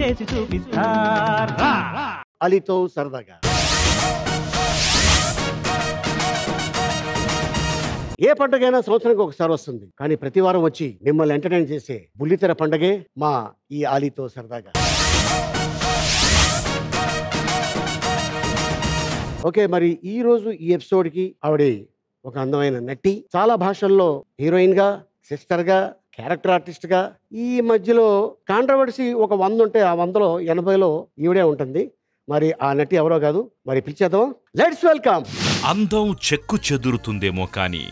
చేసి చూపిస్తారా అలితో సరదాగా ఏ పండుగైనా సంవత్సరానికి ఒకసారి వస్తుంది కానీ ప్రతి వారం వచ్చి మిమ్మల్ని ఎంటర్టైన్ చేసే బుల్లితెర పండగే మా ఈ ఆలీతో సరదాగా ఓకే మరి ఈ రోజు ఈ ఎపిసోడ్కి ఆవిడ ఒక అందమైన నటి చాలా భాషల్లో హీరోయిన్గా సిస్టర్గా క్యారెక్టర్ ఆర్టిస్ట్గా ఈ మధ్యలో కాంట్రవర్సీ ఒక వంద ఉంటే ఆ వందలో ఎనభైలో ఈవిడే ఉంటుంది మరి ఆ నటి ఎవరో కాదు మరి పిలిచేద్దాం లెట్స్ వెల్కమ్ అందం చెక్కు చెదురుతుందేమో కాని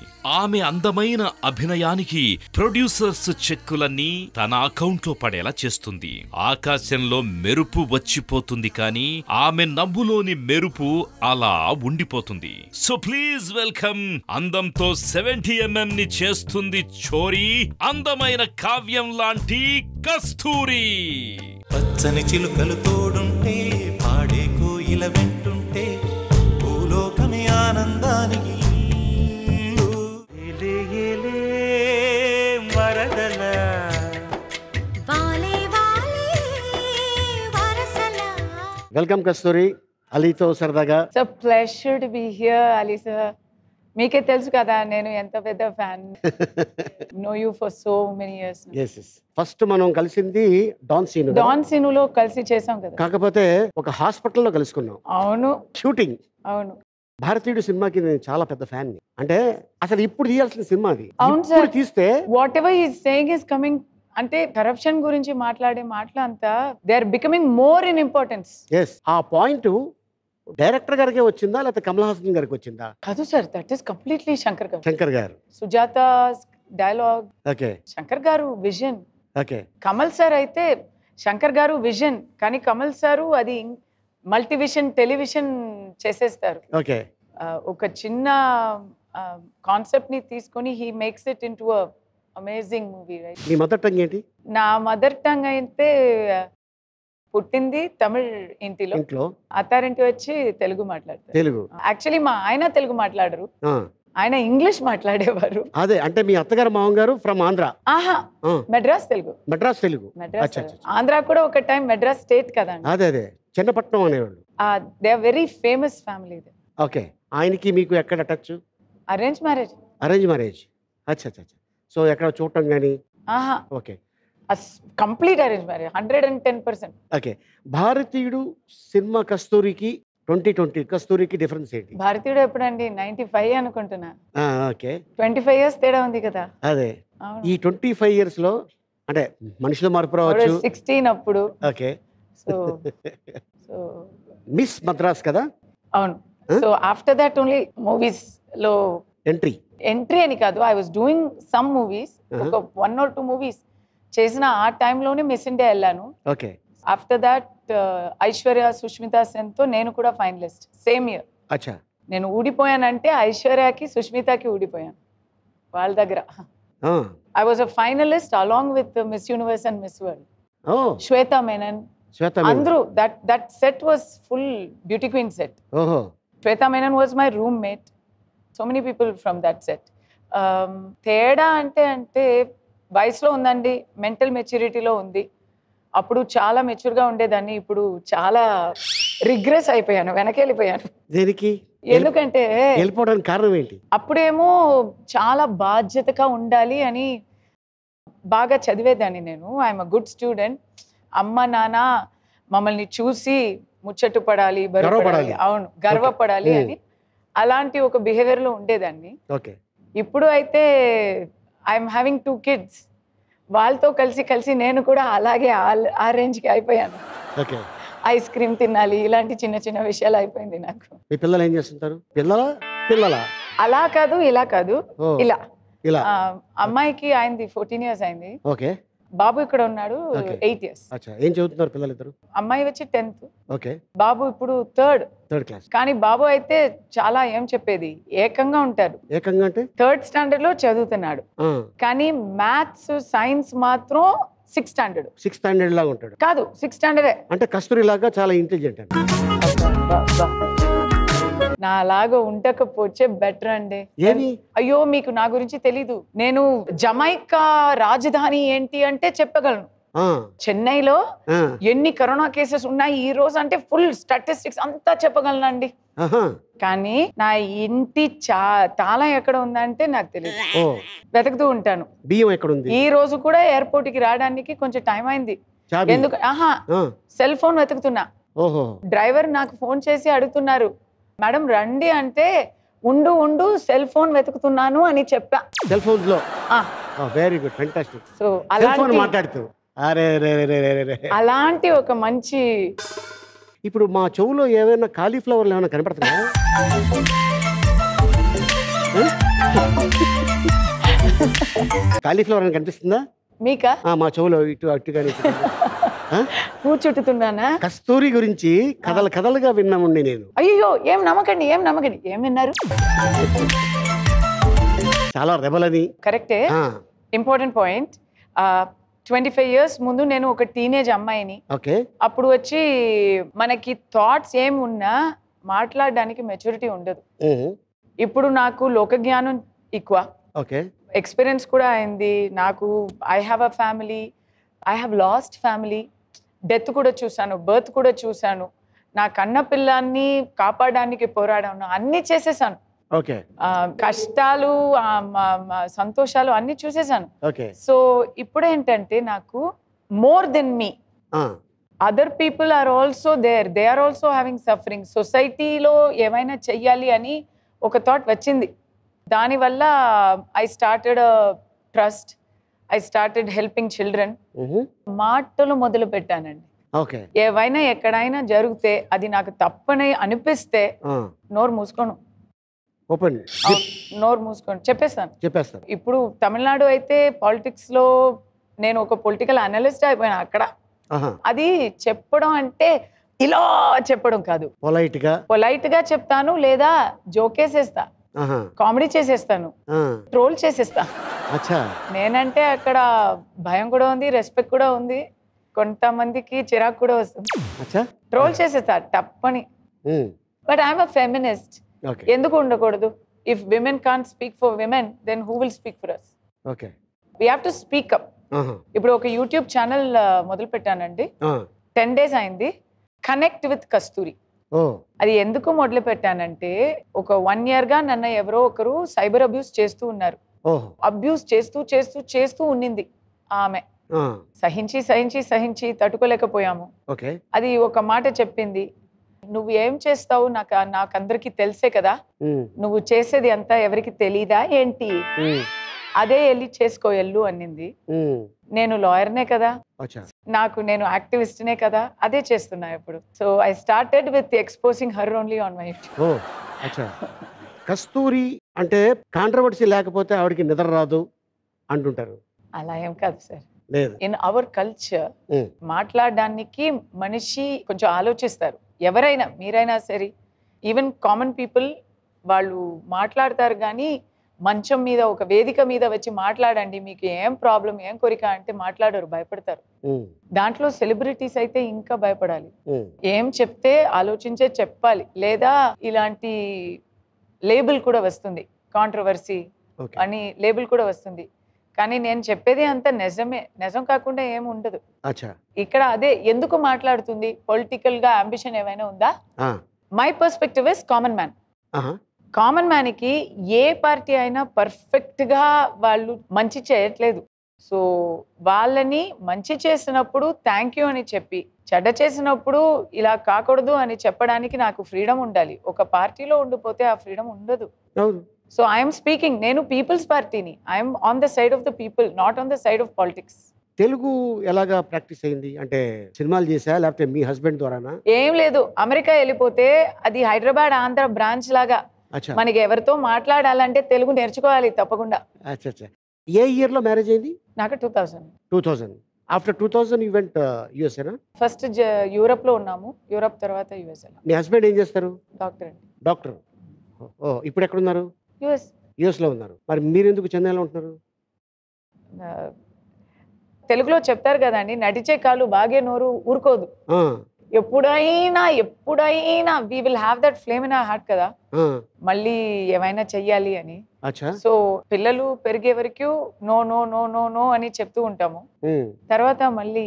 ఆమె అందమైన అభినయానికి ప్రొడ్యూసర్స్ చెక్కులన్నీ తన అకౌంట్లో పడేలా చేస్తుంది ఆకాశంలో మెరుపు వచ్చిపోతుంది కాని ఆమె నవ్వులోని మెరుపు అలా ఉండిపోతుంది సో ప్లీజ్ వెల్కమ్ అందంతో సెవెంటీ ఎంఎం ని చేస్తుంది చోరీ అందమైన కావ్యం లాంటి కస్తూరి పచ్చని చిలుకలు తోడుంటే పాడే కోయిల వెంట ఆనందానికి వెల్కమ్ కస్తూరి అలీతో సరదాగా so pleasure to be here Ali sir మీకే తెలుసు కదా నేను ఎంత పెద్ద fan know you for so many years first మనం కలిసింది డాన్ సీన్ డాన్ లో కలిసి చేసాం కదా కాకపోతే ఒక హాస్పిటల్లో కలుసుకున్నాం అవును షూటింగ్ అవును భారతీయుడు సినిమాకి నేను చాలా పెద్ద ఫ్యాన్ అంటే అసలు ఇప్పుడు తీయాల్సిన సినిమా అది ఇప్పుడు తీస్తే whatever is saying is coming అంటే కరప్షన్ గురించి మాట్లాడే మాటలు అంతా they are becoming more in importance yes ఆ పాయింట్ డైరెక్టర్ గారికే వచ్చిందా లేకపోతే కమల్ హాసన్ గారికి వచ్చిందా కాదు sir that is completely Shankar గారు శంకర్ గారు సుజాత డైలాగ్ ఓకే శంకర్ గారు విజన్ ఓకే కమల్ సార్ అయితే శంకర్ గారు విజన్ కానీ కమల్ సారు అది మల్టీవిషన్ టెలివిజన్ చేసేస్తారు ఓకే ఒక చిన్న కాన్సెప్ట్ ని తీసుకొని he makes it in to amazing movie right మీ మదర్ టంగ్ ఏంటి నా మదర్ టంగ్ అయితే పుట్టింది తమిళ్ ఇంటిలో ఇంట్లో అత్తారింటి వచ్చి తెలుగు మాట్లాడతారు తెలుగు యాక్చువల్లీ మా ఆయన తెలుగు మాట్లాడరు ఆయన ఇంగ్లీష్ మాట్లాడేవారు అదే అంటే మీ అత్తగారు మామగారు ఫ్రమ్ ఆంధ్ర ఆహా మెడ్రాస్ తెలుగు మెడ్రాస్ తెలుగు మెడ్రాస్ ఆంధ్ర కూడా ఒక టైం మెడ్రాస్ స్టేట్ కదా అదే అదే చిన్నపట్నం అనేవాళ్ళు వెరీ ఫేమస్ ఫ్యామిలీ ఓకే ఆయనకి మీకు ఎక్కడ touch arrange marriage arrange marriage అచ్చా అచ్చా సో ఎక్కడ చూడటం కానీ okay complete arrange marriage hundred and ten percent okay Bharateeyudu cinema కస్తూరికి ట్వంటీ ట్వంటీ కస్తూరికి డిఫరెన్స్ ఏంటి భారతీయుడు ఎప్పుడండి నైన్టీ ఫైవ్ అనుకుంటున్నా ఓకే ట్వంటీ ఫైవ్ ఇయర్స్ తేడా ఉంది కదా అదే ఈ ట్వంటీ ఫైవ్ ఇయర్స్ లో అంటే మనుషులు మార్పు రావచ్చు సిక్స్టీన్ అప్పుడు okay so so miss Madras కదా అవును so after that only movies లో ఎంట్రీ ఎంట్రీ అని కాదు I was doing some movies ఒక వన్ ఆర్ టూ మూవీస్ చేసిన ఆ టైంలోనే మిస్ ఇండియా వెళ్ళాను okay after that Aishwarya Sushmita Sen తో నేను కూడా ఫైనలిస్ట్ సేమ్ ఇయర్ అచ్చా నేను ఊడిపోయానంటే ఐశ్వర్యకి సుష్మితకి ఊడిపోయాను వాళ్ళ దగ్గర I was a finalist along with miss universe and miss world Shweta Menon అందరూ Menon. Andhru, that, that set was full beauty queen set. Oh. Shweta Menon was so many people from that set తేడా అంటే అంటే వయసులో ఉందండి mental మెచ్యూరిటీలో ఉంది అప్పుడు చాలా మెచ్యూర్గా ఉండేదాన్ని ఇప్పుడు చాలా రిగ్రెస్ అయిపోయాను వెనకెళ్ళిపోయాను దేనికి ఎందుకంటే వెళ్ళిపోవడానికి కారణం ఏంటి అప్పుడేమో చాలా బాధ్యతగా ఉండాలి అని బాగా చదివేదాన్ని నేను ఐఎమ్ అ గుడ్ స్టూడెంట్ అమ్మ నాన్న మమ్మల్ని చూసి పడాలి బరువుపడాలి అవును గర్వపడాలి అని అలాంటి ఒక బిహేవియర్లో ఉండేదాన్ని ఇప్పుడు అయితే ఐఎమ్ హ్యావింగ్ టూ కిడ్స్ వాళ్ళతో కలిసి కలిసి నేను కూడా అలాగే ఆ రేంజ్కి అయిపోయాను ఐస్ క్రీమ్ తినాలి ఇలాంటి చిన్న చిన్న విషయాలు అయిపోయింది నాకు మీ పిల్లలు ఏం చేస్తుంటారు అలా కాదు ఇలా కాదు ఇలా ఇలా అమ్మాయికి అయింది ఫోర్టీన్ ఇయర్స్ అయింది ఓకే బాబు ఇక్కడ ఉన్నాడు ఎయిట్ ఇయర్స్ ఏం చదువుతున్నారు పిల్లలు ఇద్దరు అమ్మాయి వచ్చి టెన్త్ ఓకే బాబు ఇప్పుడు థర్డ్ థర్డ్ క్లాస్ కానీ బాబు అయితే చాలా ఏం చెప్పేది ఏకంగా ఉంటారు ఏకంగా అంటే థర్డ్ స్టాండర్డ్ లో చదువుతున్నాడు కానీ మ్యాథ్స్ సైన్స్ మాత్రం సిక్స్ స్టాండర్డ్ సిక్స్ స్టాండర్డ్ లాగా ఉంటాడు కాదు సిక్స్ స్టాండర్డే అంటే కస్తూరి లాగా చాలా ఇంటెలిజెంట్ అంటే నా లాగా ఉండకపోతే బెటర్ అండి అయ్యో మీకు నా గురించి తెలీదు నేను జమైకా రాజధాని ఏంటి అంటే చెప్పగలను చెన్నైలో ఎన్ని కరోనా కేసెస్ ఉన్నాయి ఈ రోజు అంటే ఫుల్ స్టాటిస్టిక్స్ అంతా చెప్పగలనండి కానీ నా ఇంటి చా తాళం ఎక్కడ ఉందంటే నాకు తెలియదు వెతుకుతూ ఉంటాను బియ్యం ఎక్కడ ఉంది ఈ రోజు కూడా ఎయిర్పోర్ట్ కి రావడానికి కొంచెం టైం అయింది ఎందుకు ఆహా సెల్ ఫోన్ వెతుకుతున్నా డ్రైవర్ నాకు ఫోన్ చేసి అడుగుతున్నారు మేడం రండి అంటే ఉండు ఉండు సెల్ ఫోన్ వెతుకుతున్నాను అని చెప్పా సెల్ ఫోన్ లో వెరీ గుడ్ ఫెంటాస్టిక్ సో అలాంటి మాట్లాడుతూ అరే అలాంటి ఒక మంచి ఇప్పుడు మా చెవులో ఏమైనా కాలీఫ్లవర్లు ఏమైనా కనపడుతున్నా కాలీఫ్లవర్ అని కనిపిస్తుందా మీకా మా చెవులో ఇటు కానీ పూ కస్తూరి గురించి కథలు కథలుగా విన్నామండి నేను అయ్యో ఏం నమ్మకండి ఏం నమ్మకండి ఏం విన్నారు చాలా రెబలది కరెక్టే important point twenty five years ముందు నేను ఒక టీనేజ్ అమ్మాయిని ఓకే అప్పుడు వచ్చి మనకి థాట్స్ ఏం ఉన్నా మాట్లాడడానికి మెచ్యూరిటీ ఉండదు ఇప్పుడు నాకు లోకజ్ఞానం ఎక్కువ ఓకే ఎక్స్పీరియన్స్ కూడా అయింది నాకు I have a family I have lost family death కూడా చూశాను బర్త్ కూడా చూశాను నా కన్న పిల్లాన్ని కాపాడడానికి పోరాడాను అన్ని చేసేసాను ఓకే కష్టాలు సంతోషాలు అన్ని చూసేసాను సో ఇప్పుడు ఏంటంటే నాకు more than me other people are also there they are also having suffering సొసైటీలో ఏమైనా చెయ్యాలి అని ఒక థాట్ వచ్చింది దానివల్ల I started trust I started helping children మాటలు మొదలు పెట్టానండి ఏవైనా ఎక్కడైనా జరిగితే అది నాకు తప్పని అనిపిస్తే నోరు మూసుకోను ఓపెన్ నోరు మూసుకోండి చెప్పేస్తాను చెప్పేస్తాను ఇప్పుడు తమిళనాడు అయితే పాలిటిక్స్ లో నేను ఒక పొలిటికల్ అనలిస్ట్ అయిపోయినా అక్కడ అది చెప్పడం అంటే ఇలా చెప్పడం కాదు పొలైట్ గా పొలైట్ గా చెప్తాను లేదా జోకేసేస్తా కామెడీ చేసేస్తాను ట్రోల్ చేసేస్తాను నేనంటే అక్కడ భయం కూడా ఉంది రెస్పెక్ట్ కూడా ఉంది కొంతమందికి చిరాకు కూడా వస్తుంది ట్రోల్ చేసేస్తారు తప్పని బట్ ఐఎమ్ అ ఫెమినిస్ట్ ఎందుకు ఉండకూడదు if women can speak for women then who will speak for us okay we have to speak up ఇప్పుడు ఒక యూట్యూబ్ ఛానల్ మొదలు పెట్టానండి టెన్ డేస్ అయింది కనెక్ట్ విత్ కస్తూరి అది ఎందుకు మొదలు పెట్టానంటే ఒక వన్ ఇయర్ గా నన్ను ఎవరో ఒకరు సైబర్ అబ్యూస్ చేస్తూ ఉన్నారు అబ్యూస్ చేస్తూ చేస్తూ చేస్తూ ఉండింది ఆమె సహించి సహించి సహించి తట్టుకోలేకపోయాము అది ఒక మాట చెప్పింది నువ్వు ఏం చేస్తావు నాకు నాకు అందరికి తెలిసే కదా నువ్వు చేసేది అంతా ఎవరికి తెలీదా ఏంటి అదే వెళ్ళి చేసుకో ఎల్లు అన్నింది నేను లాయర్నే కదా నాకు నేను యాక్టివిస్ట్ నే కదా అదే చేస్తున్నా ఇప్పుడు so I started with exposing her only on my Kasturi అంటే కాంట్రవర్సీ లేకపోతే ఆవిడకి నిద్ర రాదు అంటుంటారు అలా ఏం కాదు సార్ లేదు ఇన్ అవర్ కల్చర్ మాట్లాడడానికి మనిషి కొంచెం ఆలోచిస్తారు ఎవరైనా మీరైనా సరే ఈవెన్ కామన్ పీపుల్ వాళ్ళు మాట్లాడతారు కానీ మంచం మీద ఒక వేదిక మీద వచ్చి మాట్లాడండి మీకు ఏం ప్రాబ్లం ఏం కోరిక అంటే మాట్లాడరు భయపడతారు దాంట్లో సెలబ్రిటీస్ అయితే ఇంకా భయపడాలి ఏం చెప్తే ఆలోచించే చెప్పాలి లేదా ఇలాంటి లేబుల్ కూడా వస్తుంది కాంట్రవర్సీ అని లేబుల్ కూడా వస్తుంది కానీ నేను చెప్పేది అంత నిజమే నిజం కాకుండా ఏమి ఉండదు ఇక్కడ అదే ఎందుకు మాట్లాడుతుంది పొలిటికల్ గా అంబిషన్ ఏమైనా ఉందా my perspective is common man common man కి ఏ పార్టీ అయినా పర్ఫెక్ట్ గా వాళ్ళు మంచి చేయట్లేదు సో వాళ్ళని మంచి చేసినప్పుడు థ్యాంక్ యూ అని చెప్పి చెడ్డ చేసినప్పుడు ఇలా కాకూడదు అని చెప్పడానికి నాకు ఫ్రీడమ్ ఉండాలి ఒక పార్టీలో ఉండిపోతే ఆ ఫ్రీడమ్ ఉండదు సో ఐఎమ్ స్పీకింగ్ నేను పీపుల్స్ పార్టీని I'm on the side of the people not on the side of politics Telugu ఎలాగా ప్రాక్టీస్ అయింది అంటే సినిమాలు చేసా లేకపోతే మీ హస్బెండ్ ద్వారానా ఏం లేదు అమెరికా వెళ్ళిపోతే అది హైదరాబాద్ ఆంధ్ర బ్రాంచ్ లాగా మనకి ఎవరితో మాట్లాడాలంటే తెలుగు నేర్చుకోవాలి తప్పకుండా ఏ ఇయర్లో మ్యారేజ్ అయింది నాకు two thousand two thousand after two thousand event went యుఎస్ఏనా ఫస్ట్ యూరప్లో ఉన్నాము యూరప్ తర్వాత యుఎస్ఏ మీ హస్బెండ్ ఏం చేస్తారు డాక్టర్ అండి డాక్టర్ ఓ ఇప్పుడు ఎక్కడ ఉన్నారు యుఎస్ లో ఉన్నారు మరి మీరు ఎందుకు చెన్నైలో ఉంటున్నారు తెలుగులో చెప్తారు కదండి నడిచే కాలు బాగే నోరు ఊరుకోదు ఎప్పుడైనా ఎప్పుడైనా we will have that flame in heart కదా మళ్ళీ ఏమైనా చెయ్యాలి అని సో పిల్లలు పెరిగే వరకు no no no no no అని చెప్తూ ఉంటాము తర్వాత మళ్ళీ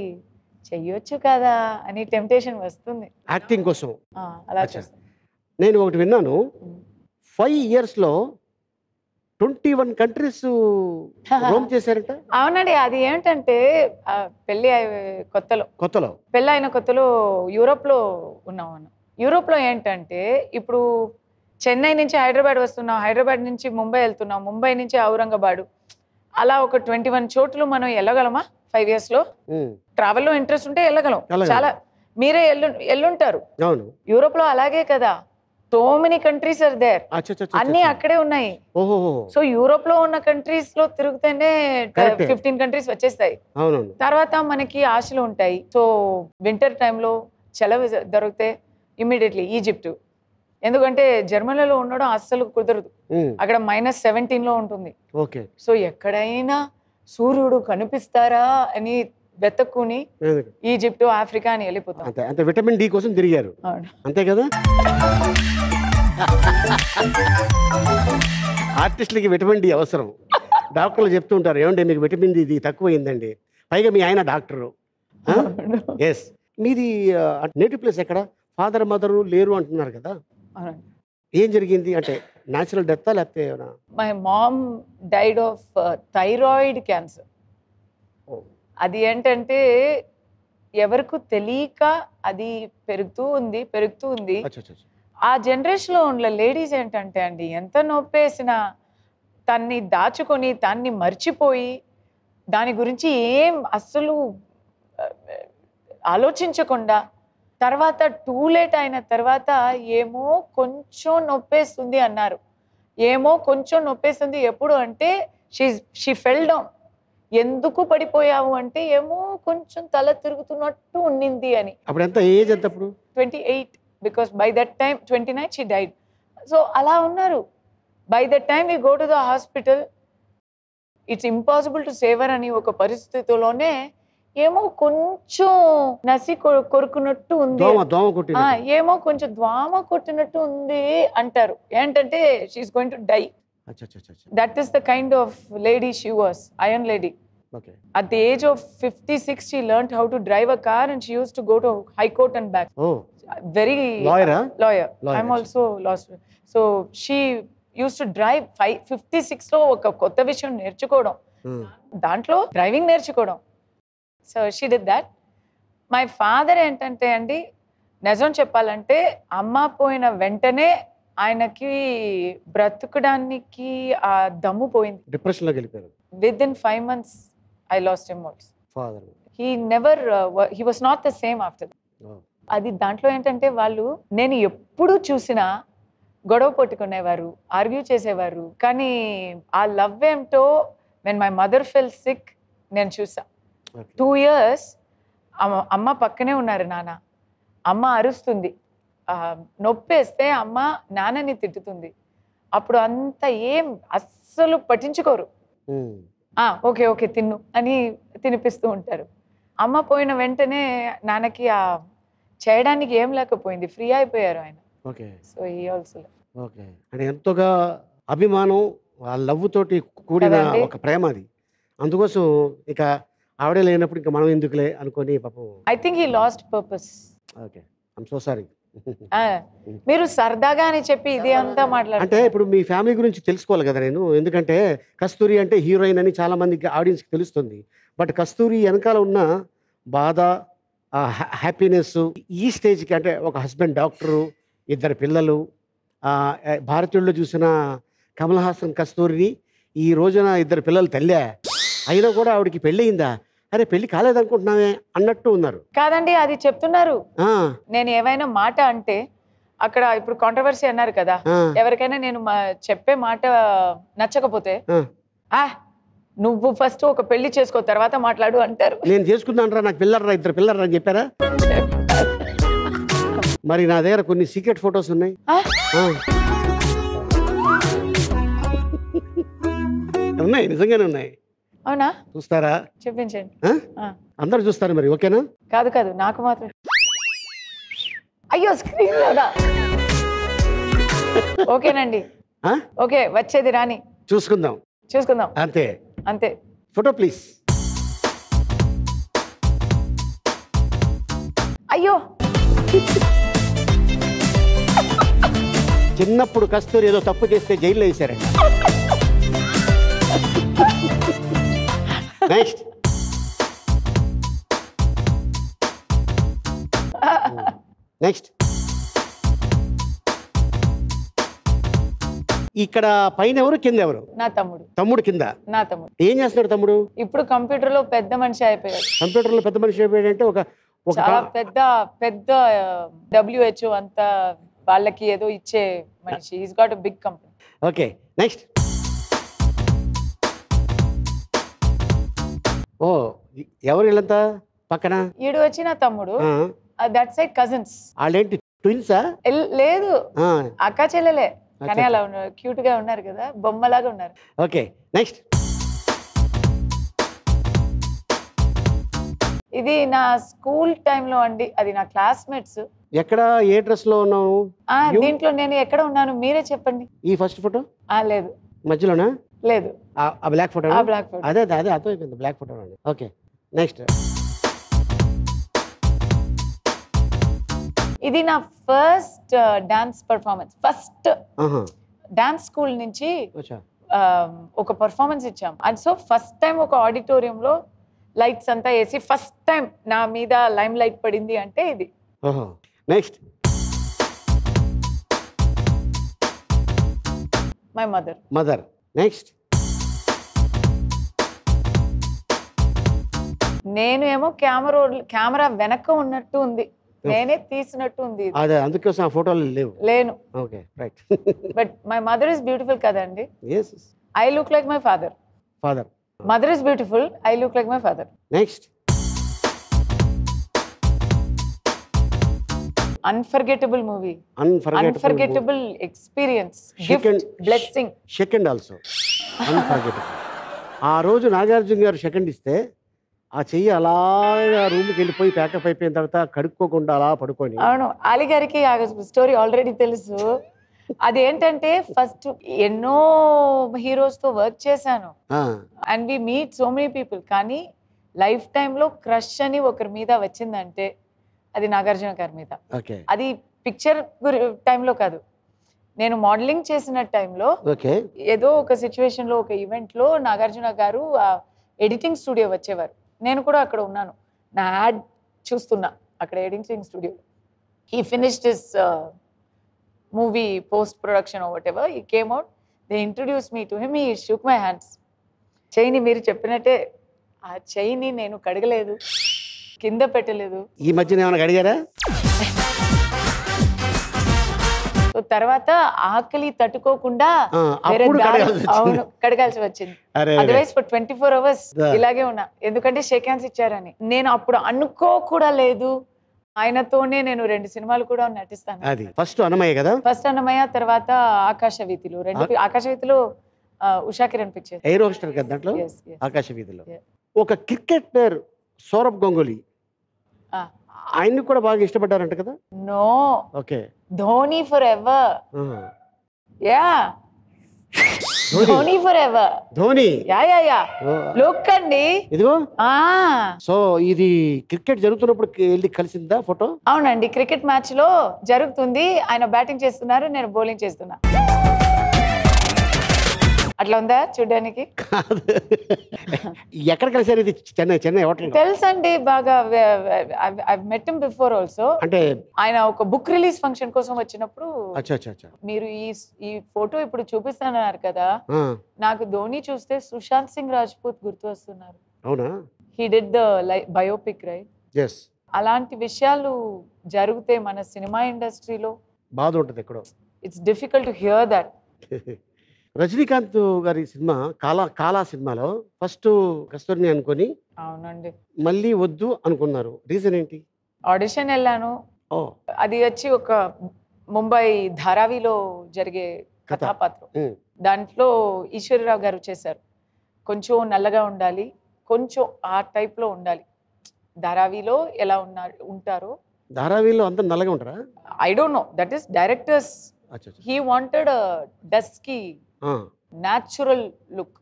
చెయ్యొచ్చు కదా అని టెంప్టేషన్ వస్తుంది యాక్టింగ్ కోసం అలా నేను ఒకటి విన్నాను ఫైవ్ ఇయర్స్ లో ట్వంటీ వన్ కంట్రీస్ రోమ్ అవునండి అది ఏంటంటే పెళ్ళి కొత్తలో కొత్తలో పెళ్ళి అయిన కొత్తలో యూరోప్ లో ఉన్నాం యూరోప్ లో ఏంటంటే ఇప్పుడు చెన్నై నుంచి హైదరాబాద్ వస్తున్నాం హైదరాబాద్ నుంచి ముంబై వెళ్తున్నాం ముంబై నుంచి ఔరంగాబాద్ అలా ఒక ట్వంటీ వన్ చోట్లు మనం వెళ్ళగలమా ఫైవ్ ఇయర్స్ లో ట్రావెల్ లో ఇంట్రెస్ట్ ఉంటే వెళ్ళగలం చాలా మీరే ఎల్లు ఎల్లుంటారు యూరోప్ లో అలాగే కదా so many countries are there అన్ని అక్కడే ఉన్నాయి సో యూరోప్ లో ఉన్న కంట్రీస్ లో తిరుగుతేనే ఫిఫ్టీన్ కంట్రీస్ వచ్చేస్తాయి తర్వాత మనకి ఆశలు ఉంటాయి సో వింటర్ టైంలో సెలవు దొరికితే ఇమ్మీడియట్లీ ఈజిప్ట్ ఎందుకంటే జర్మనీలో ఉండడం అస్సలు కుదరదు అక్కడ మైనస్ సెవెంటీన్ లో ఉంటుంది సో ఎక్కడైనా సూర్యుడు కనిపిస్తారా అని వెతక్కుని ఈజిప్ట్ ఆఫ్రికా అని వెళ్ళిపోతాం అంతే విటమిన్ డి కోసం తిరిగారు అంతే కదా ఆర్టిస్టులకి విటమిన్ డి అవసరం డాక్టర్లు చెప్తూ ఉంటారు ఏమంటే మీకు విటమిన్ డి ఇది తక్కువైందండి పైగా మీ ఆయన డాక్టరు ఎస్ మీది నేటివ్ ప్లేస్ ఎక్కడ ఫాదర్ మదరు లేరు అంటున్నారు కదా ఏం జరిగింది అంటే న్యాచురల్ డెత్ లేకపోతే my mom died of thyroid cancer అది ఏంటంటే ఎవరికి తెలియక అది పెరుగుతూ ఉంది పెరుగుతూ ఉంది ఆ జనరేషన్లో ఉన్న లేడీస్ ఏంటంటే అండి ఎంత నొప్పేసినా తన్ని దాచుకొని తన్ని మర్చిపోయి దాని గురించి ఏం అస్సలు ఆలోచించకుండా తర్వాత టూ లేట్ అయిన తర్వాత ఏమో కొంచెం నొప్పేస్తుంది అన్నారు ఏమో కొంచెం నొప్పేస్తుంది ఎప్పుడు అంటే షీ షీ ఫెల్ డౌన్ ఎందుకు పడిపోయావు అంటే ఏమో కొంచెం తల తిరుగుతున్నట్టు ఉండింది అని అప్పుడు ఎంత ఏజ్ ఎంత అప్పుడు twenty eight because by that time twenty nine she died so అలా ఉన్నారు by that time you go to the hospital it's impossible to save her అని ఒక పరిస్థితిలోనే ఏమో కొంచెం నసి కొరుకున్నట్టు ఉంది ఏమో కొంచెం ద్వామ కొట్టినట్టు ఉంది అంటారు ఏంటంటే she's going to die that is the kind of lady she was iron lady at the age of fifty six she learn how to drive a car and she uses to go to high court and back very lawyer I'm also laws so she uses to drive five fifty six లో ఒక కొత్త విషయం నేర్చుకోవడం hmm. దాంట్లో driving నేర్చుకోవడం so she died that my father ఏంటంటే అండి నిజం చెప్పాలంటే అమ్మ పోయిన వెంటనే ఆయనకి బ్రతుకడానికి ఆ దమ్ము పోయింది డిప్రెషన్ లో within five months I lost emotes father he never he was not the same after అది దాంట్లో ఏంటంటే వాళ్ళు నేను ఎప్పుడు చూసినా గొడవ పట్టుకునేవారు ఆర్గ్యూ చేసేవారు కానీ ఆ లవ్ ఏమిటో when my mother fell sick నేను చూసా టూ ఇయర్స్ అమ్మ పక్కనే ఉన్నారు నాన్న అమ్మ అరుస్తుంది నొప్పేస్తే అమ్మ నాన్నని తిట్టుతుంది అప్పుడు అంత ఏం అస్సలు పట్టించుకోరు ఓకే ఓకే తిన్ను అని తినిపిస్తూ ఉంటారు అమ్మ పోయిన వెంటనే నాన్నకి ఆ చేయడానికి ఏం లేకపోయింది ఫ్రీ అయిపోయారు ఆయన okay so he also okay అంటే ఎంతగా అభిమానం ఆ లవ్ తోటి కూడిన ఒక ప్రేమ అది అందుకోసం ఇక ఆవిడే లేనప్పుడు ఇంకా మనం ఎందుకులే అనుకొని పాపం I think he lost purpose okay I'm so sorry మీరు సరదాగా అని చెప్పి ఇది అంతా మాట్లాడు అంటే ఇప్పుడు మీ ఫ్యామిలీ గురించి తెలుసుకోవాలి కదా నేను ఎందుకంటే కస్తూరి అంటే హీరోయిన్ అని చాలా మందికి ఆడియన్స్ తెలుస్తుంది బట్ కస్తూరి వెనకాల ఉన్న బాధ హ్యాపీనెస్ ఈ స్టేజ్కి అంటే ఒక హస్బెండ్ డాక్టరు ఇద్దరు పిల్లలు భారతీయుల్లో చూసిన కమల్ హాసన్ కస్తూరిని ఈ రోజున ఇద్దరు పిల్లలు తల్లే అయినా కూడా ఆవిడకి పెళ్ళయిందా అరే పెళ్లి కాలేదనుకుంటున్నామే అన్నట్టు ఉన్నారు కాదండి అది చెప్తున్నారు నేను ఏమైనా మాట అంటే అక్కడ ఇప్పుడు కాంట్రవర్సీ అన్నారు కదా ఎవరికైనా నేను చెప్పే మాట నచ్చకపోతే ఆ నువ్వు ఫస్ట్ ఒక పెళ్లి చేసుకో తర్వాత మాట్లాడు అంటారు నేను చేసుకున్నాను నాకు పిల్లర్రా ఇద్దరు పిల్లర్రా అని చెప్పారా మరి నా దగ్గర కొన్ని సీక్రెట్ ఫొటోస్ ఉన్నాయి ఉన్నాయి నిజంగానే ఉన్నాయి అవునా చూస్తారా చూపించండి అందరు చూస్తారు మరి ఓకేనా కాదు కాదు నాకు మాత్రం అయ్యో స్క్రీన్ ఓకేనండి ఓకే వచ్చేది రాని చూసుకుందాం చూసుకుందాం అంతే అంతే ఫోటో ప్లీజ్ అయ్యో చిన్నప్పుడు కస్తూరి ఏదో తప్పు చేస్తే జైల్లో వేసారండి నెక్స్ట్ నెక్స్ట్ ఇక్కడ పైన ఎవరు కింద ఎవరు నా తమ్ముడు తమ్ముడు కింద నా తమ్ముడు ఏం చేస్తున్నాడు తమ్ముడు ఇప్పుడు కంప్యూటర్ లో పెద్ద మనిషి అయిపోయాడు కంప్యూటర్ లో పెద్ద మనిషి అయిపోయాడు అంటే ఒక పెద్ద పెద్ద డబ్ల్యూహెచ్ఓ అంత వాళ్ళకి ఏదో ఇచ్చే మనిషి he's got big company okay next ఓ ఎవరు వీళ్ళంతా పక్కన ఈడు వచ్చి నా తమ్ముడు దట్ సైడ్ కజిన్స్ వాళ్ళేంటి ట్విన్సా లేదు అక్క చెల్లెలే కానీ అలా ఉన్నారు క్యూట్ గా ఉన్నారు కదా బొమ్మలాగా ఉన్నారు ఓకే నెక్స్ట్ ఇది నా స్కూల్ టైంలో అండి అది నా క్లాస్మేట్స్ ఎక్కడ ఏ డ్రెస్ లో ఉన్నావు దీంట్లో నేను ఎక్కడ ఉన్నాను మీరే చెప్పండి ఈ ఫస్ట్ ఫోటో లేదు మధ్యలోనా లేదు ఆ బ్లాక్ ఫోటో అదే అదే అర్థం అయిపోయింది బ్లాక్ ఫోటో అండి ఓకే నెక్స్ట్ ఇది నా first dance performance first dance school నుంచి um, ఒక పర్ఫార్మెన్స్ ఇచ్చాం అండ్ సో ఫస్ట్ టైం ఒక ఆడిటోరియంలో లైట్స్ అంతా వేసి ఫస్ట్ టైం నా మీద లైమ్ లైట్ పడింది అంటే ఇది next my mother mother next నేను ఏమో కెమెరా కెమెరా వెనక ఉన్నట్టు ఉంది నేనే తీసినట్టు ఉంది అదే అందుకోసం ఆ ఫోటోలు లేవు లేను okay right but my mother is beautiful కదండి I look like my father father mother is beautiful I look like my father next unforgettable movie unforgettable experience second blessing second also unforgettable ఆ రోజు నాగార్జున గారు second ఇస్తే ఆ చెయ్యి అలాగా రూమ్కి వెళ్ళిపోయి ప్యాకప్ అయిపోయిన తర్వాత కడుక్కోకుండా అలా పడుకొని అవును అలిగారికి స్టోరీ ఆల్రెడీ తెలుసు అదేంటంటే ఫస్ట్ ఎన్నో హీరోస్ తో వర్క్ చేశాను and we meet so many people కానీ లైఫ్ టైంలో క్రష్ అని ఒకరి మీద వచ్చిందంటే అది నాగార్జున గారి మీద అది పిక్చర్ టైంలో కాదు నేను మోడలింగ్ చేసిన టైంలో ఏదో ఒక సిచ్యువేషన్ లో ఒక ఈవెంట్ లో నాగార్జున గారు ఎడిటింగ్ స్టూడియో వచ్చేవారు నేను కూడా అక్కడ ఉన్నాను నా యాడ్ చూస్తున్నా అక్కడ editing studio he finished his movie post production whatever he came out they introduce me to him he shook my hands చైని మీరు చెప్పినట్టే ఆ చైని నేను కడగలేదు కింద పెట్టలేదు ఈ మధ్యన ఏమైనా కడిగారా తర్వాత ఆకలి తట్టుకోకుండా అవును కడగాల్సి వచ్చింది otherwise for twenty four hours ఇలాగే ఉన్నా ఎందుకంటే షేక్ హ్యాండ్స్ ఇచ్చారని నేను అప్పుడు అనుకో కూడా లేదు ఆయనతోనే నేను రెండు సినిమాలు కూడా నటిస్తాను ఫస్ట్ అన్నమయ్య కదా ఫస్ట్ అన్నమయ్య తర్వాత ఆకాశ వీధిలో రెండు ఆకాశ వీధిలో Usha Kiran picture air hostess కదా దాంట్లో ఆకాశ వీధిలో ఒక క్రికెటర్ సౌరభ్ గంగూలీ ఆయన్ని కూడా బాగా ఇష్టపడ్డారంట కదా no okay Dhoni forever yeah Dhoni forever Dhoni yeah yeah yeah look అండి ఇదిగో ఆ సో ఇది క్రికెట్ జరుగుతున్నప్పుడు వెళ్ళి కలిసిందా ఫోటో అవునండి క్రికెట్ మ్యాచ్ లో జరుగుతుంది ఆయన బ్యాటింగ్ చేస్తున్నారు నేను బౌలింగ్ చేస్తున్నా అట్లా ఉందా చూడడానికి ఎక్కడ కలిసారు ఇది చెన్నై చెన్నై హోటల్ తెలుసు అండి బాగా ఐ మెట్ బిఫోర్ ఆల్సో అంటే ఆయన ఒక బుక్ రిలీజ్ ఫంక్షన్ కోసం వచ్చినప్పుడు మీరు ఈ ఈ ఫోటో ఇప్పుడు చూపిస్తానన్నారు కదా నాకు ధోని చూస్తే సుశాంత్ సింగ్ రాజ్పూత్ గుర్తు వస్తున్నారు అవునా he did the biopic right yes అలాంటి విషయాలు జరిగితే మన సినిమా ఇండస్ట్రీలో బాధ ఉంటుంది ఎక్కడో it's difficult to hear that Rajinikanth గారి సినిమా కాలా కాలా సినిమాలో ఫస్ట్ కస్తూరిని అనుకొని అవునండి మళ్ళీ వద్దు అనుకున్నారు రీజన్ ఏంటి ఆడిషన్ వెళ్ళాను అది వచ్చి ఒక ముంబై ధారావిలో జరిగే కథాపాత్రం దాంట్లో ఈశ్వరరావు గారు చేశారు కొంచెం నల్లగా ఉండాలి కొంచెం ఆ టైప్లో ఉండాలి ధారావిలో ఎలా ఉన్నా ఉంటారో ధారావిలో అంత నల్లగా ఉంటారా I don't know that is directors he wanted dusky natural look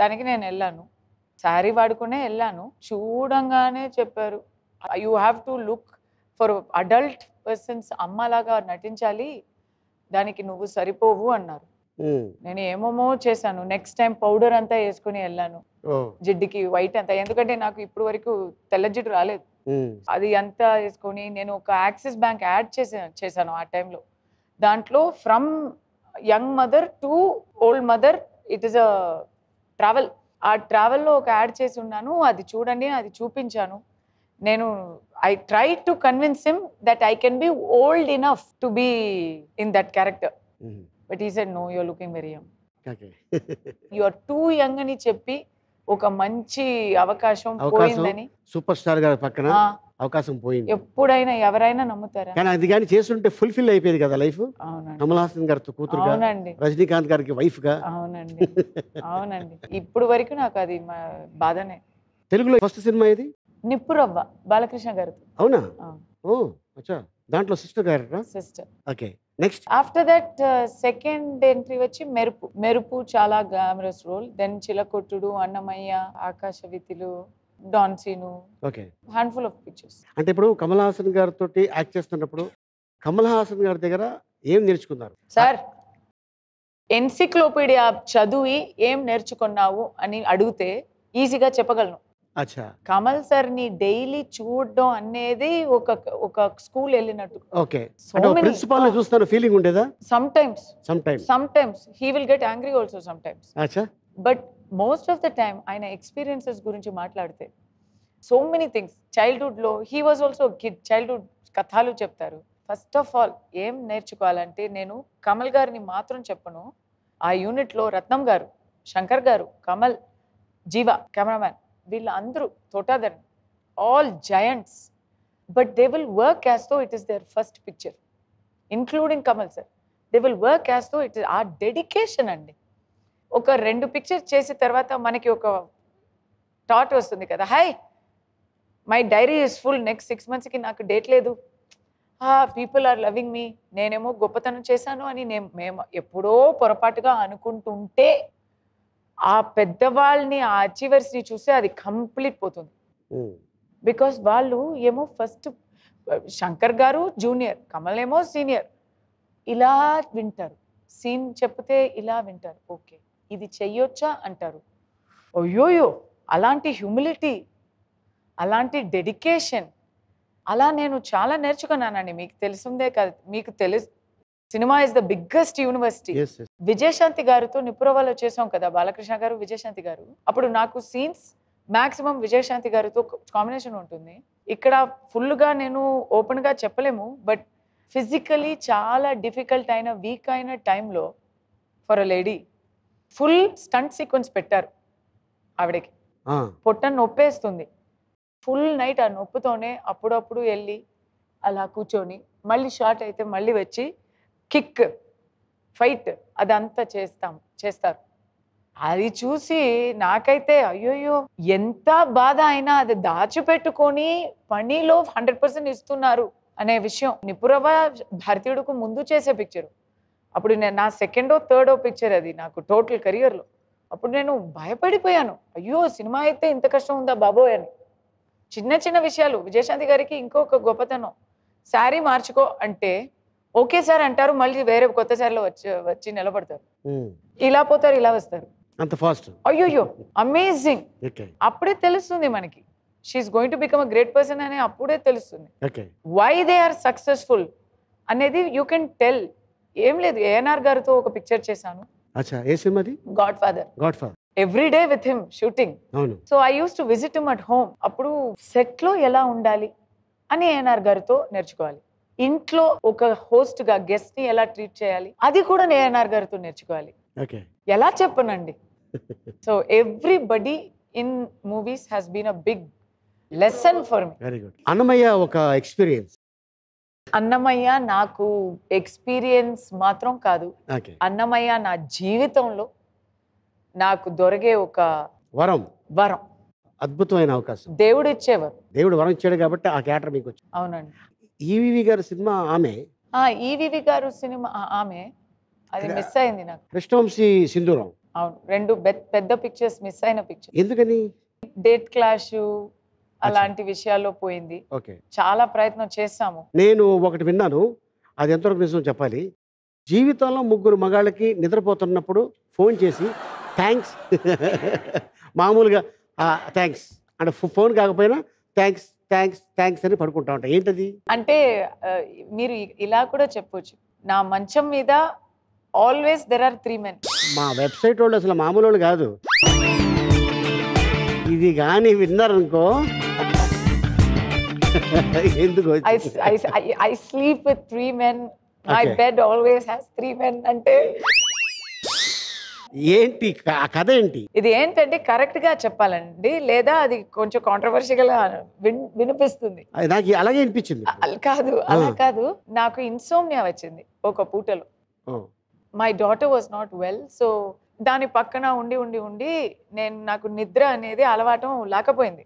దానికి నేను వెళ్ళాను శారీ వాడుకునే వెళ్ళాను చూడంగానే చెప్పారు you have to look for adult persons అమ్మలాగా నటించాలి దానికి నువ్వు సరిపోవు అన్నారు నేను ఏమేమో చేశాను నెక్స్ట్ టైం పౌడర్ అంతా వేసుకుని వెళ్ళాను జిడ్డుకి వైట్ అంతా ఎందుకంటే నాకు ఇప్పుడు వరకు తెల్ల జిడ్డు రాలేదు అది అంతా వేసుకొని నేను ఒక యాక్సిస్ బ్యాంక్ యాడ్ చేసాను చేశాను ఆ టైంలో దాంట్లో from young mother to old mother it is a travel ఆ ట్రావెల్లో ఒక యాడ్ చేసి ఉన్నాను అది చూడండి అది చూపించాను నేను I try to convince him that I can be old enough to be in that character but he said no you're looking very young you're too young అని చెప్పి ఒక మంచి అవకాశం పోయిందని సూపర్ స్టార్ గారి పక్కన అవకాశం పోయింది ఎప్పుడైనా ఎవరైనా నమ్ముతారు కానీ అది కానీ చేస్తుంటే ఫుల్ఫిల్ అయిపోయింది కదా లైఫ్ కమలహాసన్ గారితో కూతురు రజనీకాంత్ గారికి వైఫ్ గా అవునండి అవునండి ఇప్పుడు వరకు నాకు అది బాధనే తెలుగులో ఫస్ట్ సినిమా ఇది నిప్పురవ్వ బాలకృష్ణ గారు అవునా ఓ అచ్చా దాంట్లో సిస్టర్ గారు sister okay next after that second entry వచ్చి మెరుపు మెరుపు చాలా glamorous role then Chilakottudu Annamayya ఆకాశ వితులు Don Seenu okay handful of pictures అంటే ఇప్పుడు కమల్ హాసన్ గారితో యాక్ట్ చేస్తున్నప్పుడు కమల్ హాసన్ గారి దగ్గర ఏం నేర్చుకున్నారు సార్ ఎన్సిక్లోపీడియా చదివి ఏం నేర్చుకున్నావు అని అడిగితే ఈజీగా చెప్పగలను అచ్చా కమల్ సార్ ని డైలీ చూడడం అనేది ఒక ఒక స్కూల్ వెళ్ళినట్టు ఓకే ప్రిన్సిపాల్ చూస్తాను ఫీలింగ్ ఉండేదా sometimes sometimes he will get angry also sometimes అచ్చా but most of the time ఆయన ఎక్స్పీరియన్సెస్ గురించి మాట్లాడితే సో మెనీ థింగ్స్ చైల్డ్హుడ్లో he was also kid childhood కథాలు చెప్తారు ఫస్ట్ ఆఫ్ ఆల్ ఏం నేర్చుకోవాలంటే నేను కమల్ గారిని మాత్రం చెప్పను ఆ యూనిట్లో రత్నం గారు శంకర్ గారు కమల్ జీవ కెమెరామ్యాన్ వీళ్ళందరూ అందరూ తోటాదర్ all giants but they will work as though it is their first picture including Kamal sir they will work as though it ఆ డెడికేషన్ అండి ఒక రెండు పిక్చర్ చేసిన తర్వాత మనకి ఒక థాట్ వస్తుంది కదా hi my diary is full next six మంత్స్కి నాకు డేట్ లేదు పీపుల్ ఆర్ లవింగ్ మీ నేనేమో గొప్పతనం చేశాను అని నేను మేము ఎప్పుడో పొరపాటుగా అనుకుంటుంటే ఆ పెద్దవాళ్ళని ఆ అచీవర్స్ని చూస్తే అది కంప్లీట్ పోతుంది బికాస్ hmm. వాళ్ళు ఏమో ఫస్ట్ శంకర్ గారు జూనియర్ కమల్ ఏమో సీనియర్ ఇలా వింటారు సీన్ చెప్తే ఇలా వింటారు ఓకే ఇది చెయ్యొచ్చా అంటారు అయ్యోయో అలాంటి హ్యూమిలిటీ అలాంటి డెడికేషన్ అలా నేను చాలా నేర్చుకున్నానండి మీకు తెలిసిందే కదా మీకు తెలుసు సినిమా is the biggest university Vijayashanti గారితో నిపురవాలో చేసాం కదా బాలకృష్ణ గారు విజయశాంతి గారు అప్పుడు నాకు సీన్స్ మాక్సిమం విజయశాంతి గారితో కాంబినేషన్ ఉంటుంది ఇక్కడ ఫుల్గా నేను ఓపెన్గా చెప్పలేము బట్ ఫిజికలీ చాలా డిఫికల్ట్ అయిన వీక్ అయిన టైంలో for a lady full stunt sequence పెట్టారు ఆవిడకి పొట్ట నొప్పేస్తుంది ఫుల్ నైట్ ఆ నొప్పుతోనే అప్పుడప్పుడు వెళ్ళి అలా కూర్చొని మళ్ళీ షార్ట్ అయితే మళ్ళీ వచ్చి కిక్ ఫైట్ అదంతా చేస్తాం చేస్తారు అది చూసి నాకైతే అయ్యోయ్యో ఎంత బాధ అయినా అది దాచిపెట్టుకొని పనిలో హండ్రెడ్ పర్సెంట్ ఇస్తున్నారు అనే విషయం నిపురవ భారతీయుడుకు ముందు చేసే పిక్చరు అప్పుడు నేను నా సెకండో థర్డో పిక్చర్ అది నాకు టోటల్ కెరియర్లో అప్పుడు నేను భయపడిపోయాను అయ్యో సినిమా అయితే ఇంత కష్టం ఉందా బాబోయ్ అని చిన్న చిన్న విషయాలు విజయశాంతి గారికి ఇంకొక గొప్పతనం శారీ మార్చుకో అంటే ఓకే సార్ అంటారు మళ్ళీ వేరే కొత్త సార్లో వచ్చి వచ్చి నిలబడతారు ఇలా పోతారు ఇలా వస్తారు అంత ఫాస్ట్ అమేజింగ్ అప్పుడే తెలుస్తుంది మనకి she's going to become a great person అని అప్పుడే తెలుస్తుంది వై దే ఆర్ సక్సెస్ఫుల్ అనేది యూ కెన్ టెల్ ఏం లేదు ఏఎన్ఆర్ గారితో ఒక పిక్చర్ చేశాను అచ్చా ఏ సినిమాది god father god father every day with him shooting అవును so I uses to visit him at home అప్పుడు సెట్ లో ఎలా ఉండాలి అని ఏఎన్ఆర్ గారితో నేర్చుకోవాలి ఇంట్లో ఒక హోస్ట్ గా గెస్ట్ ని ఎలా ట్రీట్ చేయాలి అది కూడా ఏఎన్ఆర్ గారితో నేర్చుకోవాలి ఎలా చెప్పనండి so everybody in movies has been a big lesson for me very good Annamayya ఒక ఎక్స్పీరియన్స్ అన్నమయ్య నాకు ఎక్స్పీరియన్స్ మాత్రం కాదు అన్నమయ్య నా జీవితంలో నాకు దొరికే ఒక వరం వరం అద్భుతమైన అవకాశం దేవుడు ఇచ్చేవారు దేవుడు వరం ఇచ్చాడు కాబట్టి ఆ క్యాటర్ మీకు వచ్చింది అవునండి ఈవివి గారు సినిమా ఆమె ఈవివి గారు సినిమా ఆమె అది మిస్ అయింది నాకు కృష్ణవంశీ సింధూరం అవును రెండు పెద్ద పిక్చర్స్ మిస్ అయిన పిక్చర్ ఎందుకని డేట్ క్లాష్ అలాంటి విషయాల్లో పోయింది ఓకే చాలా ప్రయత్నం చేస్తాము నేను ఒకటి విన్నాను అది ఎంతవరకు నిజం చెప్పాలి జీవితంలో ముగ్గురు మగాళ్ళకి నిద్రపోతున్నప్పుడు ఫోన్ చేసి థ్యాంక్స్ మామూలుగా థ్యాంక్స్ అంటే ఫోన్ కాకపోయినా థ్యాంక్స్ థ్యాంక్స్ థ్యాంక్స్ అని పడుకుంటా ఉంటాయి ఏంటది అంటే మీరు ఇలా కూడా చెప్పవచ్చు నా మంచం మీద always there are three men మా వెబ్సైట్ వాళ్ళు అసలు మామూలు కాదు ఇది కానీ విన్నారనుకో ఎందుకు I sleep with three men my bed always has three men అంటే ఏంటి కథ ఏంటి ఇది ఏంటంటే కరెక్ట్ గా చెప్పాలండి లేదా అది కొంచెం కాంట్రవర్షియల్ వినిపిస్తుంది నాకు అలాగే అనిపించింది కాదు అలా కాదు నాకు ఇన్సోమ్నియా వచ్చింది ఒక పూటలో my daughter was not well so దాని పక్కన ఉండి ఉండి ఉండి నేను నాకు నిద్ర అనేది అలవాటం లేకపోయింది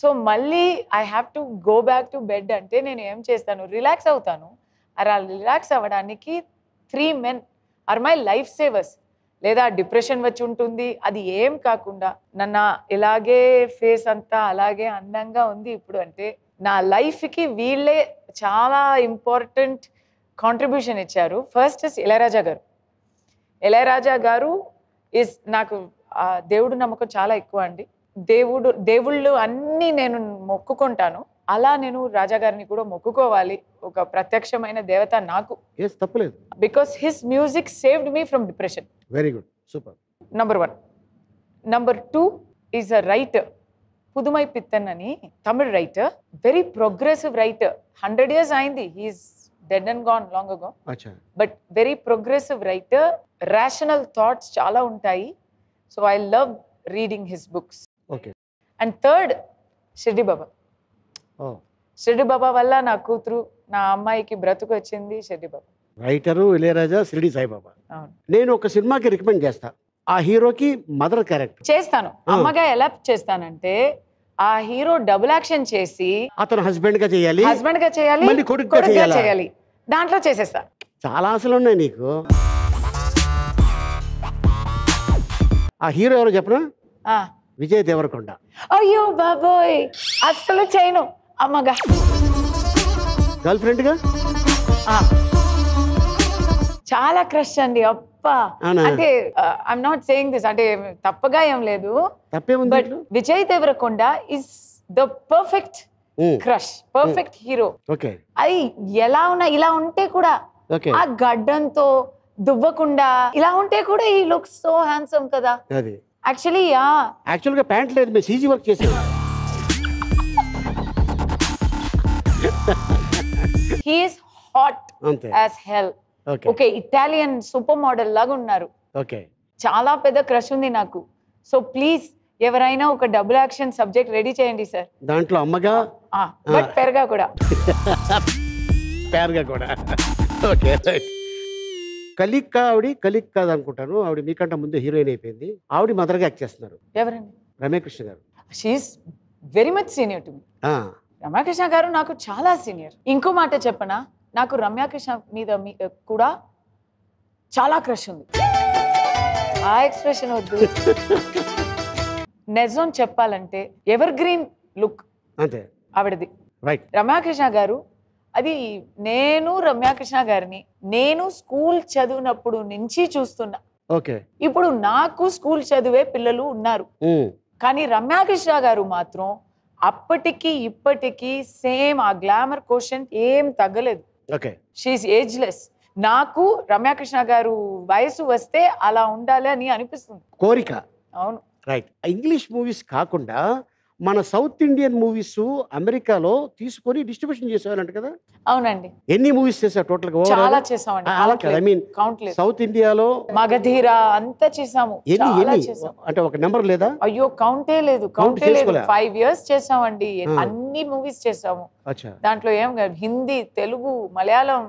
సో మళ్ళీ I have to go back to bed అంటే నేను ఏం చేస్తాను రిలాక్స్ అవుతాను అలా రిలాక్స్ అవ్వడానికి three men are my life savers లేదా డిప్రెషన్ వచ్చి ఉంటుంది అది ఏం కాకుండా నన్న ఇలాగే ఫేస్ అంతా అలాగే అందంగా ఉంది ఇప్పుడు అంటే నా లైఫ్కి వీళ్ళే చాలా ఇంపార్టెంట్ కాంట్రిబ్యూషన్ ఇచ్చారు ఫస్ట్ ఇస్ ఇళయరాజా గారు ఇళయరాజా గారు ఇస్ నాకు దేవుడు నమ్మకం చాలా ఎక్కువ అండి దేవుడు దేవుళ్ళు అన్నీ నేను మొక్కుకుంటాను అలా నేను రాజాగారిని కూడా మొక్కుకోవాలి ఒక ప్రత్యక్షమైన దేవత నాకు తప్పలేదు because his music saved me from depression very good super number one number two is a writer Pudhumaipithan అని Tamil writer very progressive writer hundred years అయింది he's dead and gone long ago but very progressive writer rational thoughts చాలా ఉంటాయి so I love reading his books okay and third Shirdi Baba Shirdi Baba వల్ల నా కూతురు నా అమ్మాయికి బ్రతుకు వచ్చింది షిర్డి బాబా రైటరు ఇళయరాజా షిర్డి సాయిబాబా నేను ఒక సినిమాకి రికమెండ్ చేస్తా ఆ హీరోకి మదర్ క్యారెక్టర్ చేస్తాను అమ్మగా ఎలా చేస్తానంటే ఆ హీరో డబుల్ యాక్షన్ చేసి అతను హస్బెండ్ గా చేయాలి హస్బెండ్ గా చేయాలి మళ్ళీ కొడుకుగా చేయాలి దాంట్లో చేసేస్తా చాలా ఆశలు ఉన్నాయి నీకు ఆ హీరో ఎవరో చెప్పనా విజయ్ దేవరకొండ అయ్యో బాబోయ్ అస్సలు చేయను అమ్మగా గర్ల్ ఫ్రెండ్ గా చాలా క్రష్ అండి అప్పా అంటే ఐమ్ నాట్ సేయింగ్ దిస్ అంటే తప్పగా ఏం లేదు but Vijay Deverakonda is the perfect crush perfect hero అది ఎలా ఉన్నా ఇలా ఉంటే కూడా ఆ గడ్డంతో దువ్వకుండా ఇలా ఉంటే కూడా ఈ లుక్ సో హ్యాండ్సమ్ కదా యాక్చువల్లీ యా యాక్చువల్ గా ప్యాంట్ లేదు మేము సీజీ వర్క్ చేసాం he's hot as hell okay Italian super model లాగా ఉన్నారు ఓకే చాలా పెద్ద క్రష్ ఉంది నాకు సో ప్లీజ్ ఎవరైనా ఒక డబుల్ యాక్షన్ సబ్జెక్ట్ రెడీ చేయండి సార్ దాంట్లో అమ్మగా బట్ ah, పెరగా కూడా పెరగా కూడా ఓకే కలిక్క ఆవిడ కలిక్ కాదు అనుకుంటాను ఆవిడ మీకంటే ముందు హీరోయిన్ అయిపోయింది ఆవిడ మదర్గా యాక్ట్ చేస్తున్నారు రమేకృష్ణ రమ్యకృష్ణ గారు very much senior to Ramyakrishna గారు నాకు చాలా సీనియర్ ఇంకో మాట చెప్పనా నాకు రమ్యాకృష్ణ మీద కూడా చాలా క్రష్ ఉంది ఆ ఎక్స్ప్రెషన్ వద్దు నిజం చెప్పాలంటే ఎవర్ గ్రీన్ లుక్ అంతే ఆవిడది రైట్ రమ్యాకృష్ణ గారు అది నేను రమ్యాకృష్ణ గారిని నేను స్కూల్ చదివినప్పుడు నుంచి చూస్తున్నా ఓకే ఇప్పుడు నాకు స్కూల్ చదివే పిల్లలు ఉన్నారు కానీ రమ్యాకృష్ణ గారు మాత్రం అప్పటికి ఇప్పటికి సేమ్ ఆ గ్లామర్ క్వశ్చన్ ఏం తగ్గలేదు ఓకే షీఈ్ ఏజ్లెస్ నాకు రమ్యాకృష్ణ గారు వయసు వస్తే అలా ఉండాలి అని అనిపిస్తుంది కోరిక అవును రైట్ ఇంగ్లీష్ మూవీస్ కాకుండా మన సౌత్ ఇండియన్ మూవీస్ అమెరికాలో తీసుకొని డిస్ట్రిబ్యూషన్ చేసేవాళ్ళంట కదా అవునండి ఎన్ని మూవీస్ చేశారు టోటల్ గా చాలా చేసామండి ఐ మీన్ సౌత్ ఇండియాలో మగధీర అంతా చేసాము ఎన్ని ఎన్ని అంటే ఒక నెంబర్ లేదా అయ్యో కౌంటే లేదు కౌంటే లేదు ఫైవ్ ఇయర్స్ చేసామండి అన్ని మూవీస్ చేసాము దాంట్లో ఏం కాదు హిందీ తెలుగు మలయాళం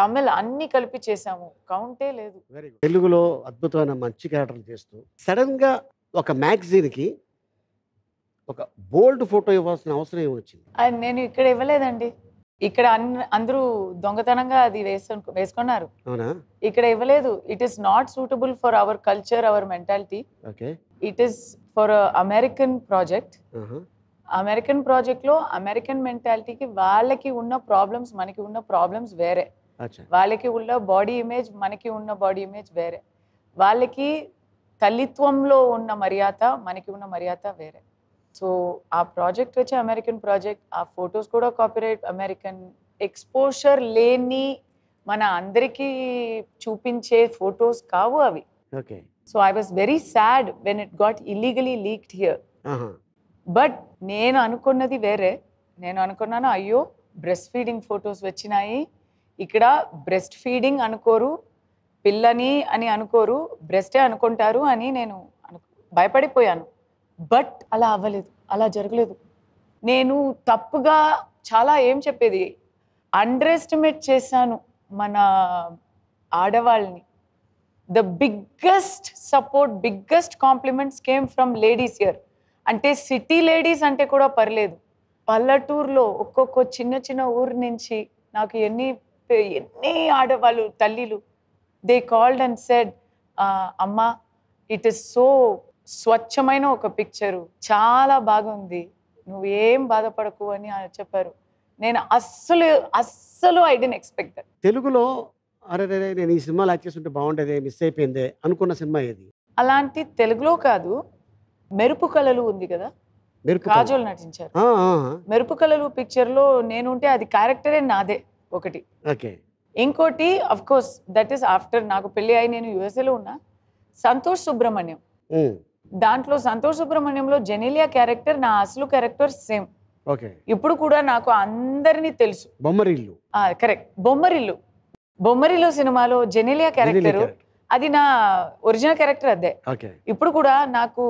తమిళ్ అన్ని కలిపి చేసాము కౌంటే లేదు తెలుగులో అద్భుతమైన మంచి క్యారెక్టర్లు చేస్తూ సడన్ గా ఒక మ్యాగజైన్ కి ఒక బోల్డ్ ఫోటో ఇవ్వాల్సిన అవసరం ఏమొచ్చింది నేను ఇక్కడ ఇవ్వలేదండి ఇక్కడ అందరూ దొంగతనంగా అది వేసుకు వేసుకున్నారు ఇక్కడ ఇవ్వలేదు it is not suitable for our culture our mentality okay it is for American project American project లో అమెరికన్ మెంటాలిటీకి వాళ్ళకి ఉన్న ప్రాబ్లమ్స్ మనకి ఉన్న ప్రాబ్లమ్స్ వేరే వాళ్ళకి ఉన్న బాడీ ఇమేజ్ మనకి ఉన్న బాడీ ఇమేజ్ వేరే వాళ్ళకి తల్లిత్వంలో ఉన్న మర్యాద మనకి ఉన్న మర్యాద వేరే సో ఆ ప్రాజెక్ట్ వచ్చే అమెరికన్ ప్రాజెక్ట్ ఆ ఫొటోస్ కూడా కాపీరైట్ అమెరికన్ ఎక్స్పోజర్ లేని మన అందరికీ చూపించే ఫొటోస్ కావు అవి okay so I was very sad when it got illegally leaked here but నేను అనుకున్నది వేరే నేను అనుకున్నాను అయ్యో బ్రెస్ట్ ఫీడింగ్ ఫొటోస్ వచ్చినాయి ఇక్కడ బ్రెస్ట్ ఫీడింగ్ అనుకోరు పిల్లని అని అనుకోరు బ్రెస్టే అనుకుంటారు అని నేను భయపడిపోయాను బట్ అలా అవ్వలేదు అలా జరగలేదు నేను తప్పుగా చాలా ఏం చెప్పేది అండర్ ఎస్టిమేట్ చేశాను మన ఆడవాళ్ళని the biggest support biggest compliments came from ladies here అంటే సిటీ లేడీస్ అంటే కూడా పర్లేదు పల్లెటూరులో ఒక్కొక్క చిన్న చిన్న ఊరు నుంచి నాకు ఎన్ని ఎన్ని ఆడవాళ్ళు తల్లిలు దే కాల్డ్ అండ్ సెడ్ అమ్మ ఇట్ ఇస్ సో స్వచ్ఛమైన ఒక పిక్చరు చాలా బాగుంది నువ్వేం బాధపడకు అని చెప్పారు నేను అస్సలు అస్సలు ఐ డెంట్ ఎక్స్పెక్ట్ తెలుగులో అరే నేను ఈ సినిమా లాక్ చేస్తుంటే బాగుండేది మిస్ అయిపోయింది అనుకున్న సినిమా ఏది అలాంటి తెలుగులో కాదు మెరుపు కళలు ఉంది కదా కాజోల్ నటించారు మెరుపు కళలు పిక్చర్ లో నేనుంటే అది క్యారెక్టరే నాదే ఒకటి ఇంకోటి of course that is after నాకు పెళ్లి అయి నేను యుఎస్ఏలో ఉన్నా సంతోష్ సుబ్రహ్మణ్యం దాంట్లో సంతోష్ సుబ్రహ్మణ్యంలో జెనీలియా క్యారెక్టర్ నా అసలు క్యారెక్టర్ సేమ్ ఇప్పుడు కూడా నాకు అందరినీ తెలుసు బొమ్మరిల్లు కరెక్ట్ బొమ్మరిల్లు బొమ్మరిల్లు సినిమాలో జెనీలియా క్యారెక్టర్ అది నా ఒరిజినల్ క్యారెక్టర్ అదే ఇప్పుడు కూడా నాకు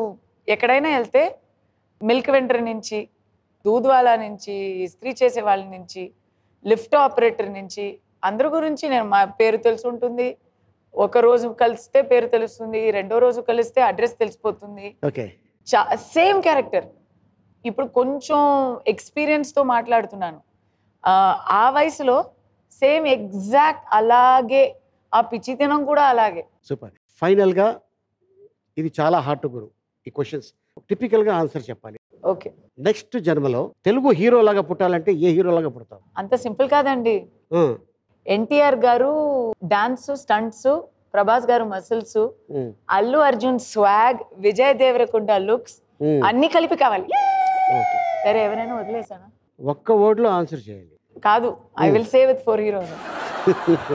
ఎక్కడైనా వెళ్తే మిల్క్ వెంటర్ నుంచి దూద్వాలా నుంచి ఇస్త్రీ చేసే వాళ్ళ నుంచి లిఫ్ట్ ఆపరేటర్ నుంచి అందరి గురించి నేను మా పేరు తెలుసుంటుంది ఒక రోజు కలిస్తే పేరు తెలుస్తుంది రెండో రోజు కలిస్తే అడ్రస్ తెలిసిపోతుంది సేమ్ క్యారెక్టర్ ఇప్పుడు కొంచెం ఎక్స్పీరియన్స్ తో మాట్లాడుతున్నాను ఆ వయసులో సేమ్ ఎగ్జాక్ట్ అలాగే ఆ పిచ్చితనం కూడా అలాగే సూపర్ ఫైనల్గా ఇది చాలా హార్ట్ గురు ఈ క్వశ్చన్స్ గా ఆన్సర్ చెప్పాలి ఓకే నెక్స్ట్ జన్మలో తెలుగు హీరో లాగా పుట్టాలంటే ఏ హీరో లాగా పుడతాం అంత సింపుల్ కాదండి ఎన్టీఆర్ గారు డాన్స్ స్టంట్స్ ప్రభాస్ గారు muscles Allu Arjun swag Vijay Deverakonda looks అన్ని కలిపి కావాలి సరే ఎవరైనా వదిలేసానా ఒక్క లో ఆన్సర్ చేయాలి కాదు I will save with four heroes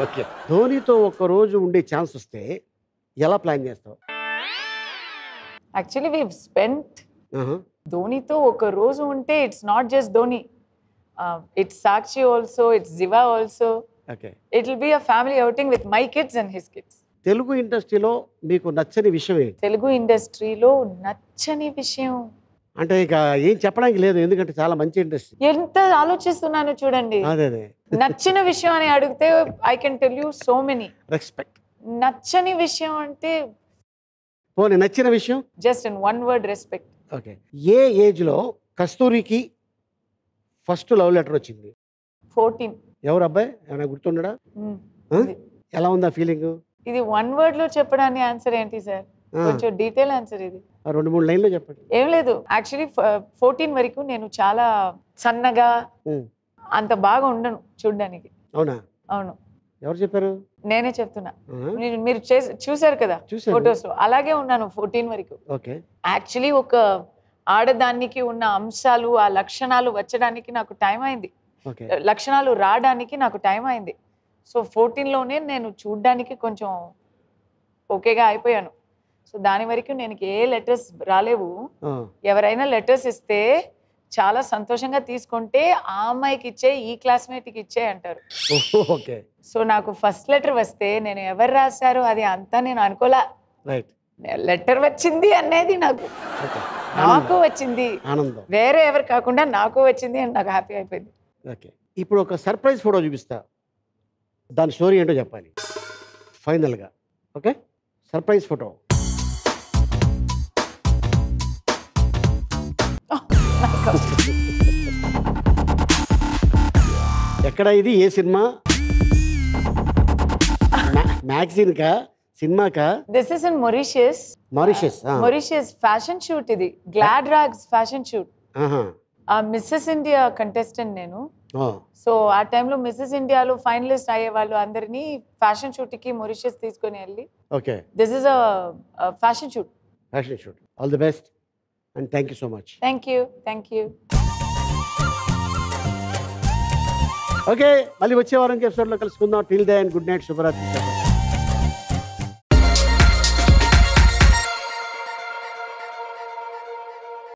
okay ధోనితో ఒక రోజు ఉండే ఛాన్స్ వస్తే ఎలా ప్లాన్ చేస్తావు యాక్చువల్లీ వీ స్పెంట్ ధోనితో ఒక రోజు ఉంటే it's not just Dhoni it's Sakshi also it's Ziva also okay it will be a family outing with my kids and his kids Telugu ఇండస్ట్రీలో మీకు నచ్చని విషయం ఏంటి తెలుగు ఇండస్ట్రీలో నచ్చని విషయం అంటే ఇక ఏం చెప్పడానికి లేదు ఎందుకంటే చాలా మంచి ఇండస్ట్రీ ఎంత ఆలోచిస్తున్నాను చూడండి అదే అదే నచ్చిన విషయం అని అడిగితే I can tell you so many respect నచ్చని విషయం అంటే పోనీ నచ్చిన విషయం just in one word respect okay ఏ ఏజ్లో కస్తూరికి ఫస్ట్ లవ్ లెటర్ వచ్చింది ఫోర్టీన్ ఎవరు అబ్బాయి ఏమైనా గుర్తుండడా ఎలా ఉందా ఫీలింగ్ ఇది వన్ వర్డ్ లో చెప్పడానికి ఆన్సర్ ఏంటి సార్ కొంచెం డీటెయిల్ ఆన్సర్ ఇది రెండు మూడు లైన్లో చెప్పండి ఏం లేదు యాక్చువల్లీ ఫోర్టీన్ వరకు నేను చాలా సన్నగా అంత బాగా ఉండను చూడడానికి అవునా అవును ఎవరు చెప్పారు నేనే చెప్తున్నా మీరు చూసారు కదా ఫొటోస్ లో అలాగే ఉన్నాను ఫోర్టీన్ వరకు యాక్చువల్లీ ఒక ఆడదానికి ఉన్న అంశాలు ఆ లక్షణాలు వచ్చడానికి నాకు టైం అయింది లక్షణాలు రావడానికి నాకు టైం అయింది సో ఫోర్టీన్లోనే నేను చూడ్డానికి కొంచెం ఓకేగా అయిపోయాను సో దాని వరకు నేను ఏ లెటర్స్ రాలేవు ఎవరైనా లెటర్స్ ఇస్తే చాలా సంతోషంగా తీసుకుంటే ఆ అమ్మాయికి ఇచ్చే ఈ క్లాస్మేట్కి ఇచ్చే అంటారు సో నాకు ఫస్ట్ లెటర్ వస్తే నేను ఎవరు రాశారు అది అంతా నేను అనుకోలే లెటర్ వచ్చింది అనేది నాకు నాకు వచ్చింది వేరే ఎవరు కాకుండా నాకు వచ్చింది అని నాకు హ్యాపీ అయిపోయింది ఓకే ఇప్పుడు ఒక సర్ప్రైజ్ ఫోటో చూపిస్తా దాని స్టోరీ ఏంటో చెప్పాలి ఫైనల్గా ఓకే సర్ప్రైజ్ ఫోటో ఎక్కడ ఇది ఏ సినిమా మ్యాగజైన్ కా సినిమాకా this is in Mauritius Mauritius Mauritius fashion shoot ఇది గ్లాడ్ రాగ్స్ ఫ్యాషన్ షూట్ ఆహా ఆ మిస్సెస్ ఇండియా కంటెస్టెంట్ నేను సో ఆ టైంలో మిస్సెస్ ఇండియాలో ఫైనలిస్ట్ అయ్యే వాళ్ళు అందరినీ ఫ్యాషన్ షూట్ కి మొరిషియస్ తీసుకొని వెళ్ళి okay this is a fashion shoot fashion shoot all the best and thank you so much thank you thank you okay మళ్ళీ వచ్చే వారం ఎపిసోడ్లో కలుసుకుందాం till then and good night శుభరాత్రి